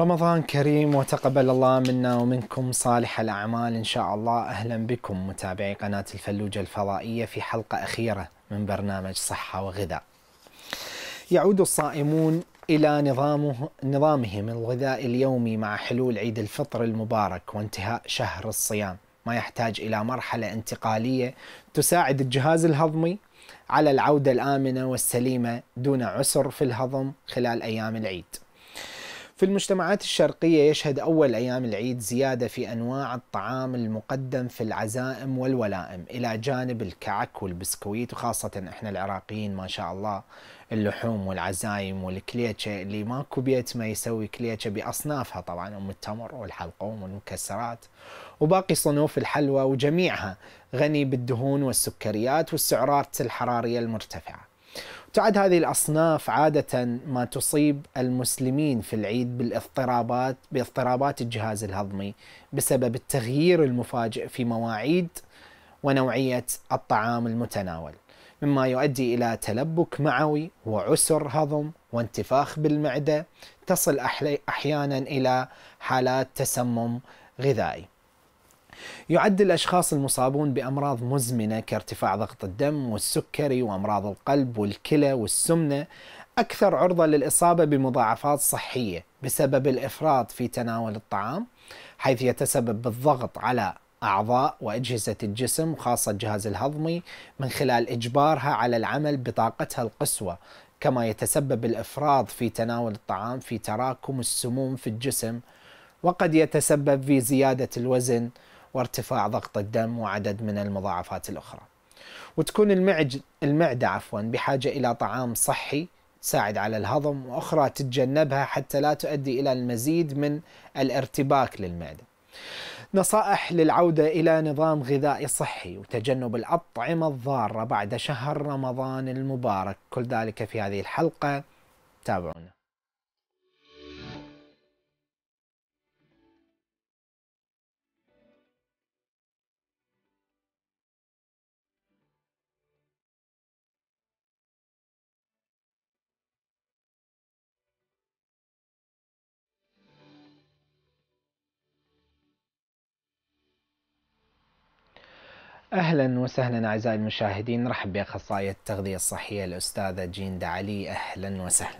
رمضان كريم وتقبل الله منا ومنكم صالح الأعمال إن شاء الله أهلا بكم متابعي قناة الفلوجة الفضائية في حلقة أخيرة من برنامج صحة وغذاء يعود الصائمون إلى نظامه نظامهم الغذائي اليومي مع حلول عيد الفطر المبارك وانتهاء شهر الصيام ما يحتاج إلى مرحلة انتقالية تساعد الجهاز الهضمي على العودة الآمنة والسليمة دون عسر في الهضم خلال أيام العيد في المجتمعات الشرقية يشهد أول أيام العيد زيادة في أنواع الطعام المقدم في العزائم والولائم إلى جانب الكعك والبسكويت وخاصة إحنا العراقيين ما شاء الله اللحوم والعزايم والكليتشة اللي ماكو بيت ما يسوي كليتشة بأصنافها طبعا أم التمر والحلقوم والمكسرات وباقي صنوف الحلوى وجميعها غني بالدهون والسكريات والسعرات الحرارية المرتفعة تعد هذه الأصناف عادة ما تصيب المسلمين في العيد بالاضطرابات باضطرابات الجهاز الهضمي بسبب التغيير المفاجئ في مواعيد ونوعية الطعام المتناول مما يؤدي إلى تلبك معوي وعسر هضم وانتفاخ بالمعدة تصل أحيانا إلى حالات تسمم غذائي يعد الأشخاص المصابون بأمراض مزمنة كارتفاع ضغط الدم والسكري وأمراض القلب والكلى والسمنة أكثر عرضة للإصابة بمضاعفات صحية بسبب الإفراط في تناول الطعام حيث يتسبب بالضغط على أعضاء وأجهزة الجسم خاصة الجهاز الهضمي من خلال إجبارها على العمل بطاقتها القصوى كما يتسبب الإفراط في تناول الطعام في تراكم السموم في الجسم وقد يتسبب في زيادة الوزن وارتفاع ضغط الدم وعدد من المضاعفات الأخرى وتكون المعج المعدة عفوا بحاجة إلى طعام صحي تساعد على الهضم وأخرى تتجنبها حتى لا تؤدي إلى المزيد من الارتباك للمعدة نصائح للعودة إلى نظام غذائي صحي وتجنب الأطعمة الضارة بعد شهر رمضان المبارك كل ذلك في هذه الحلقة تابعونا اهلا وسهلا اعزائي المشاهدين نرحب باخصائيه التغذيه الصحيه الاستاذه جين علي اهلا وسهلا.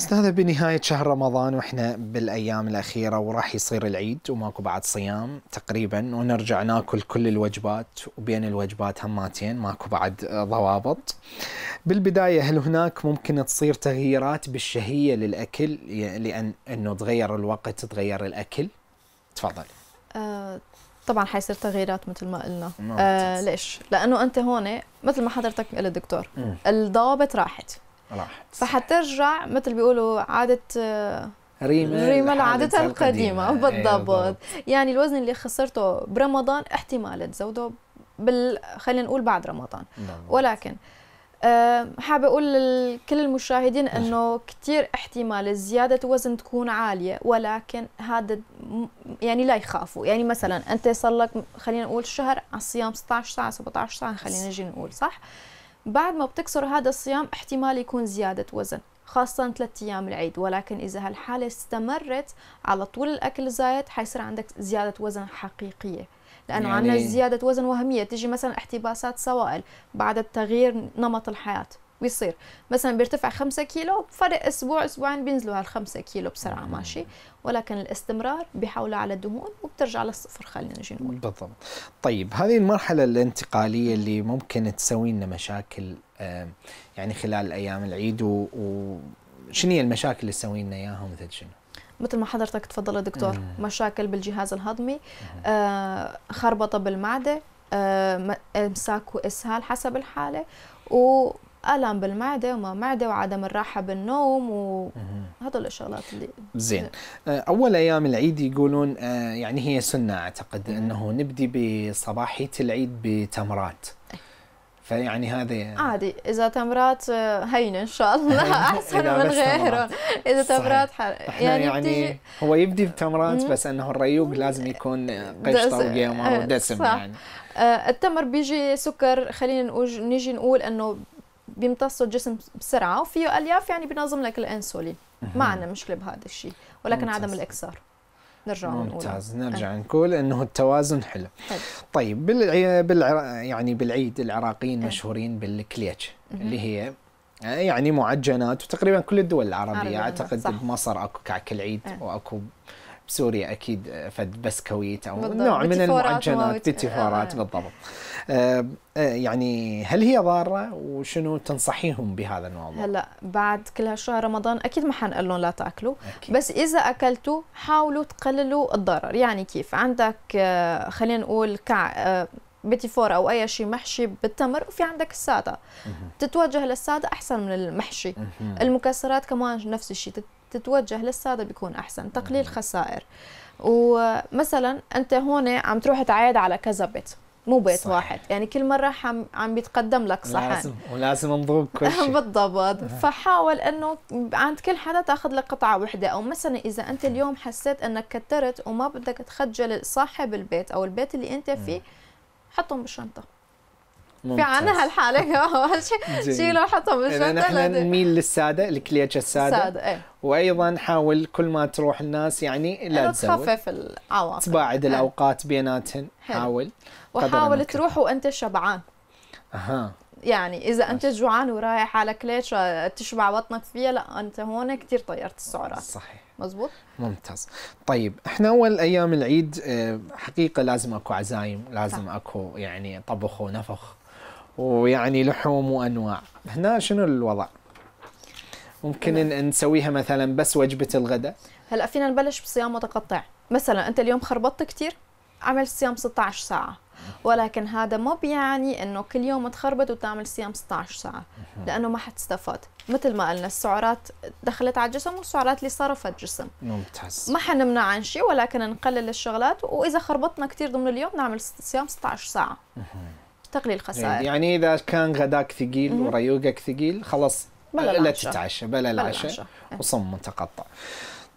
استاذه بنهايه شهر رمضان واحنا بالايام الاخيره وراح يصير العيد وماكو بعد صيام تقريبا ونرجع ناكل كل الوجبات وبين الوجبات هماتين ماكو بعد ضوابط. بالبدايه هل هناك ممكن تصير تغييرات بالشهيه للاكل يعني لان انه تغير الوقت تغير الاكل؟ تفضل آه، طبعا حيصير تغييرات مثل ما قلنا آه ليش؟ لانه انت هون مثل ما حضرتك قلت الدكتور الضوابط راحت راحت فحترجع مثل بيقولوا عاده ريما آه، ريما القديمة إيه، بالضبط يعني الوزن اللي خسرته برمضان احتمال تزوده بال خلينا نقول بعد رمضان ولكن حابة أقول لكل المشاهدين أنه كثير احتمال زيادة وزن تكون عالية ولكن هذا يعني لا يخافوا يعني مثلا أنت صار لك خلينا نقول شهر على الصيام 16 ساعة 17 ساعة خلينا نجي نقول صح بعد ما بتكسر هذا الصيام احتمال يكون زيادة وزن خاصة ثلاثة أيام العيد ولكن إذا هالحالة استمرت على طول الأكل زايد حيصير عندك زيادة وزن حقيقية لانه يعني... عندنا زياده وزن وهميه تجي مثلا احتباسات سوائل بعد التغيير نمط الحياه بيصير مثلا بيرتفع خمسة كيلو فرق اسبوع اسبوعين بينزلوا هالخمسة كيلو بسرعه ماشي ولكن الاستمرار بيحولوا على الدهون وبترجع للصفر خلينا نجي نقول بالضبط طيب هذه المرحله الانتقاليه اللي ممكن تسوي لنا مشاكل يعني خلال ايام العيد وشنو هي المشاكل اللي تسوي لنا اياها مثل شنو مثل ما حضرتك تفضل دكتور إيه. مشاكل بالجهاز الهضمي إيه. آه خربطه بالمعده آه امساك واسهال حسب الحاله والام بالمعده وما معده وعدم الراحه بالنوم وهذول إيه. الشغلات اللي زين آه، اول ايام العيد يقولون آه، يعني هي سنه اعتقد انه نبدي بصباحيه العيد بتمرات فيعني هذا عادي اذا تمرات آه، هينه ان شاء الله احسن من غيره اذا تمرات يعني, يعني بتيجي... هو يبدي بتمرات بس انه الريوق لازم يكون قشطه وقيمه إيه، ودسم صح. يعني آه، التمر بيجي سكر خلينا نقول نيجي نقول انه بيمتص الجسم بسرعه وفيه الياف يعني بينظم لك الانسولين ما عندنا مشكله بهذا الشيء ولكن ممتاز. عدم الاكسار نرجع ممتاز نقول. نرجع أه. نقول انه التوازن حلو, حل. طيب بال يعني بالعيد العراقيين أه. مشهورين بالكليتش اللي هي آه، يعني معجنات وتقريبا كل الدول العربيه اعتقد صح. بمصر اكو كعك العيد أه. واكو بسوريا اكيد آه، فد بسكويت او بالضبط. نوع من المعجنات آه. بالضبط آه، آه، يعني هل هي ضاره وشنو تنصحيهم بهذا الموضوع؟ هلا بعد كل هالشهر رمضان اكيد ما حنقول لهم لا تاكلوا أكيد. بس اذا اكلتوا حاولوا تقللوا الضرر يعني كيف عندك خلينا نقول كع... بيتي فور او اي شيء محشي بالتمر وفي عندك الساده تتوجه للساده احسن من المحشي المكسرات كمان نفس الشيء تتوجه للساده بيكون احسن تقليل خسائر ومثلا انت هون عم تروح تعايد على كذا بيت مو بيت صحيح. واحد يعني كل مره عم عم بيتقدم لك صحن لازم ولازم نضرب كل شيء بالضبط آه. فحاول انه عند كل حدا تاخذ لك قطعه وحده او مثلا اذا انت اليوم حسيت انك كترت وما بدك تخجل صاحب البيت او البيت اللي انت فيه حطهم بالشنطه في عنا هالحاله اول شيء شيله وحطه بالشنطه نحن نميل للساده الكليتش الساده سادة. ايه. وايضا حاول كل ما تروح الناس يعني لا تخفف العواقب تباعد إيه. الاوقات بيناتهن حاول وحاول تروح وانت شبعان اها يعني اذا انت جوعان ورايح على كليتشا تشبع بطنك فيها لا انت هون كثير طيرت السعرات صحيح مزبوط ممتاز طيب احنا اول ايام العيد آه، حقيقه لازم اكو عزايم لازم اكو يعني طبخ ونفخ ويعني لحوم وانواع هنا شنو الوضع ممكن إن نسويها مثلا بس وجبه الغداء هلا فينا نبلش بصيام متقطع مثلا انت اليوم خربطت كثير عمل صيام 16 ساعه ولكن هذا ما بيعني انه كل يوم تخربط وتعمل صيام 16 ساعه لانه ما حتستفاد مثل ما قلنا السعرات دخلت على الجسم والسعرات اللي صرفت الجسم ممتاز ما حنمنع عن شيء ولكن نقلل الشغلات واذا خربطنا كثير ضمن اليوم نعمل صيام 16 ساعه تقليل الخسائر يعني-, يعني اذا كان غداك ثقيل وريوقك ثقيل خلاص بلا لا تتعشى بلا العشاء إيه. وصم متقطع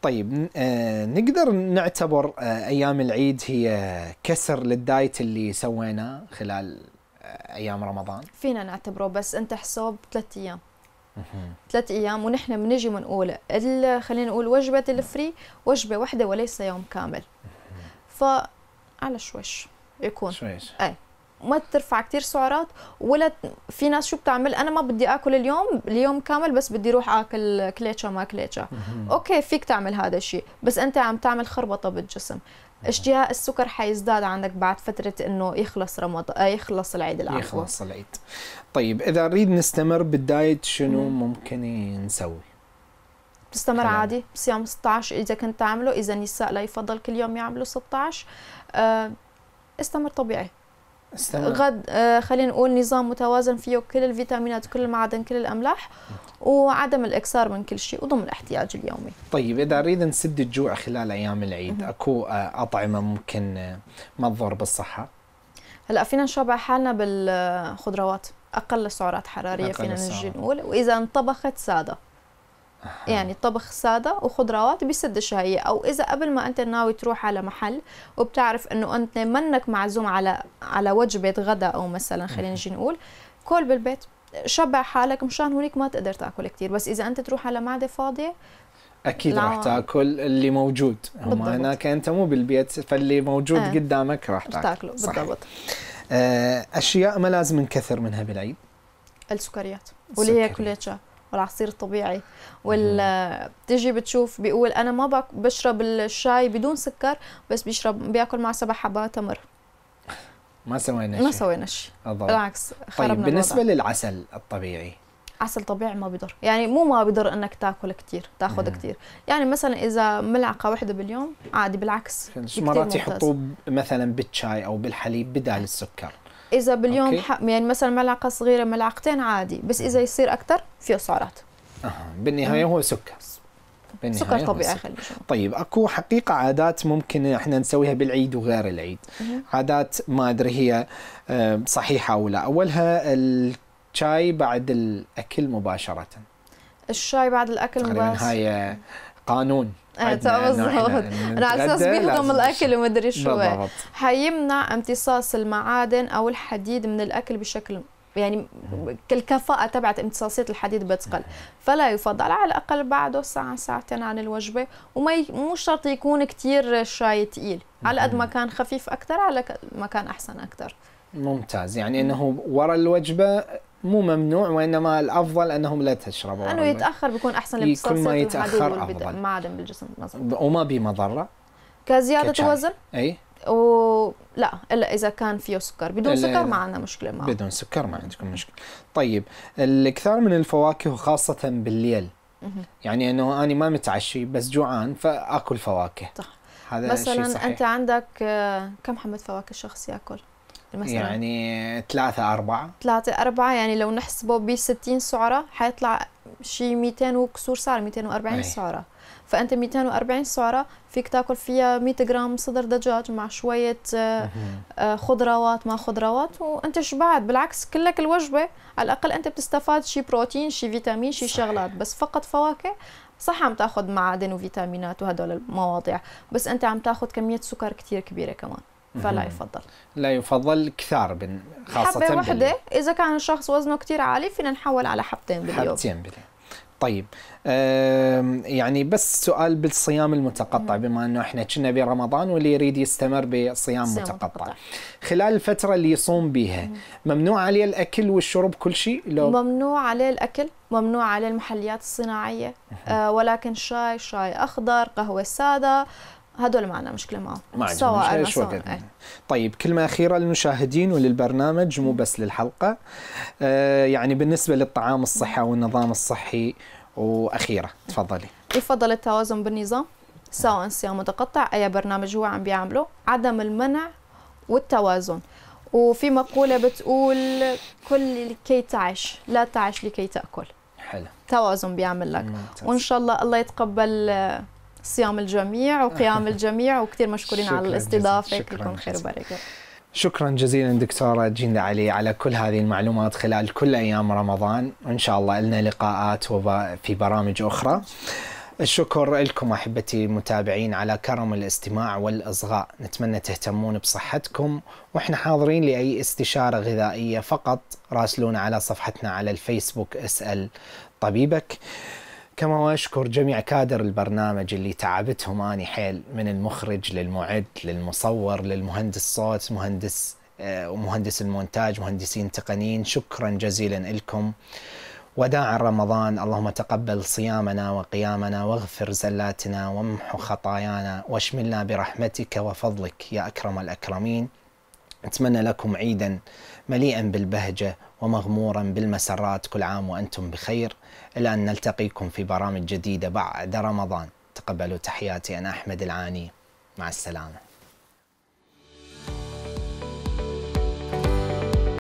طيب آه، نقدر نعتبر آه، ايام العيد هي كسر للدايت اللي سويناه خلال آه، ايام رمضان فينا نعتبره بس انت حسب ثلاث ايام ثلاث ايام ونحن بنجي بنقول خلينا نقول وجبه الفري وجبه واحده وليس يوم كامل فعلى شويش يكون شويش اي ما ترفع كثير سعرات ولا في ناس شو بتعمل انا ما بدي اكل اليوم اليوم كامل بس بدي اروح اكل كليتشا ما كليتشا اوكي فيك تعمل هذا الشيء بس انت عم تعمل خربطه بالجسم اشتهاء السكر حيزداد عندك بعد فترة انه يخلص رمضان آه، يخلص العيد العفو يخلص العيد طيب اذا نريد نستمر بالدايت شنو ممكن نسوي؟ بتستمر عادي صيام 16 اذا كنت تعمله اذا النساء لا يفضل كل يوم يعملوا 16 آه، استمر طبيعي استمر. غد آه، خلينا نقول نظام متوازن فيه كل الفيتامينات كل المعادن كل الاملاح وعدم الاكثار من كل شيء وضمن الاحتياج اليومي. طيب اذا اريد نسد الجوع خلال ايام العيد مم. اكو آه، اطعمه ممكن آه، ما تضر بالصحه؟ هلا فينا نشبع حالنا بالخضروات اقل سعرات حراريه أقل فينا نجي نقول واذا انطبخت ساده. يعني طبخ ساده وخضروات بسد الشهية او اذا قبل ما انت ناوي تروح على محل وبتعرف انه انت منك معزوم على على وجبه غدا او مثلا خلينا نجي نقول كل بالبيت شبع حالك مشان هونيك ما تقدر تاكل كثير بس اذا انت تروح على معده فاضيه اكيد راح تاكل اللي موجود اما هناك انت مو بالبيت فاللي موجود آه. قدامك راح تاكل تاكله بالضبط آه، اشياء ما لازم نكثر منها بالعيد السكريات واللي هي كليات والعصير الطبيعي وال بتيجي بتشوف بيقول انا ما بشرب الشاي بدون سكر بس بيشرب بياكل مع سبع حبات تمر ما سوينا شيء ما سوينا شيء بالعكس خربنا طيب بالنسبه الوضع. للعسل الطبيعي عسل طبيعي ما بضر يعني مو ما بضر انك تاكل كثير تاخذ كثير يعني مثلا اذا ملعقه واحده باليوم عادي بالعكس مرات يحطوه مثلا بالشاي او بالحليب بدال السكر اذا باليوم حق يعني مثلا ملعقه صغيره ملعقتين عادي بس اذا يصير اكثر فيه سعرات اها بالنهايه هو سكر سكر طبيعي خلينا طيب اكو حقيقه عادات ممكن احنا نسويها بالعيد وغير العيد عادات ما ادري هي صحيحه او لا اولها الشاي بعد الاكل مباشره الشاي بعد الاكل مباشره هاي قانون بالضبط انا على اساس بيهضم الاكل وما ادري شو حيمنع امتصاص المعادن او الحديد من الاكل بشكل يعني الكفاءة تبعت امتصاصية الحديد بتقل فلا يفضل على الأقل بعده ساعة ساعتين عن الوجبة وما ي... مو شرط يكون كتير شاي تقيل على قد ما كان خفيف أكثر على ما كان أحسن أكثر ممتاز يعني أنه ورا الوجبة مو ممنوع وانما الافضل انهم لا تشربوا انه يتاخر بيكون احسن كل ما يتاخر افضل معدن بالجسم مزبط. وما به مضره كزياده كتشار. وزن اي و... لا الا اذا كان فيه سكر بدون سكر ما عندنا مشكله معه بدون سكر ما عندكم مشكله طيب الكثار من الفواكه وخاصه بالليل يعني انه انا ما متعشي بس جوعان فاكل فواكه صح هذا مثلا صحيح. انت عندك آه، كم حبه فواكه شخص ياكل مثلا يعني ثلاثة أربعة ثلاثة أربعة يعني لو نحسبه ب 60 سعرة حيطلع شي 200 وكسور سعرة 240 أي. سعرة فأنت 240 سعرة فيك تاكل فيها 100 جرام صدر دجاج مع شوية آه، آه، خضروات ما خضروات وأنت شبعت بالعكس كلك الوجبة على الأقل أنت بتستفاد شي بروتين شي فيتامين شي صحيح. شغلات بس فقط فواكه صح عم تاخذ معادن وفيتامينات وهدول المواضيع بس انت عم تاخذ كميه سكر كثير كبيره كمان فلا يفضل لا يفضل كثار بن خاصة حبة واحدة إذا كان الشخص وزنه كثير عالي فينا نحول على حبتين باليوم حبتين باليوم طيب يعني بس سؤال بالصيام المتقطع بما انه احنا كنا برمضان واللي يريد يستمر بصيام متقطع خلال الفتره اللي يصوم بها ممنوع عليه الاكل والشرب كل شيء لو ممنوع عليه الاكل ممنوع عليه المحليات الصناعيه آه، ولكن شاي شاي اخضر قهوه ساده هدول ما عندنا مشكله معهم ما سواء مش إيه. طيب كلمه اخيره للمشاهدين وللبرنامج مو بس للحلقه آه يعني بالنسبه للطعام الصحي والنظام الصحي واخيره تفضلي يفضل التوازن بالنظام سواء صيام متقطع اي برنامج هو عم بيعمله عدم المنع والتوازن وفي مقوله بتقول كل لكي تعيش لا تعيش لكي تاكل حلو توازن بيعمل لك ممتاز. وان شاء الله الله يتقبل صيام الجميع وقيام الجميع وكثير مشكورين على الاستضافه كلكم خير وبركه شكرا جزيلا دكتوره جيندا علي على كل هذه المعلومات خلال كل ايام رمضان وان شاء الله لنا لقاءات في برامج اخرى الشكر لكم احبتي المتابعين على كرم الاستماع والاصغاء، نتمنى تهتمون بصحتكم واحنا حاضرين لاي استشاره غذائيه فقط راسلونا على صفحتنا على الفيسبوك اسال طبيبك. كما واشكر جميع كادر البرنامج اللي تعبتهم اني حيل من المخرج للمعد للمصور للمهندس صوت مهندس ومهندس آه، المونتاج مهندسين تقنيين شكرا جزيلا لكم وداعا رمضان اللهم تقبل صيامنا وقيامنا واغفر زلاتنا وامح خطايانا واشملنا برحمتك وفضلك يا اكرم الاكرمين أتمنى لكم عيدا مليئا بالبهجة ومغمورا بالمسرات كل عام وأنتم بخير إلى أن نلتقيكم في برامج جديدة بعد رمضان تقبلوا تحياتي أنا أحمد العاني مع السلامة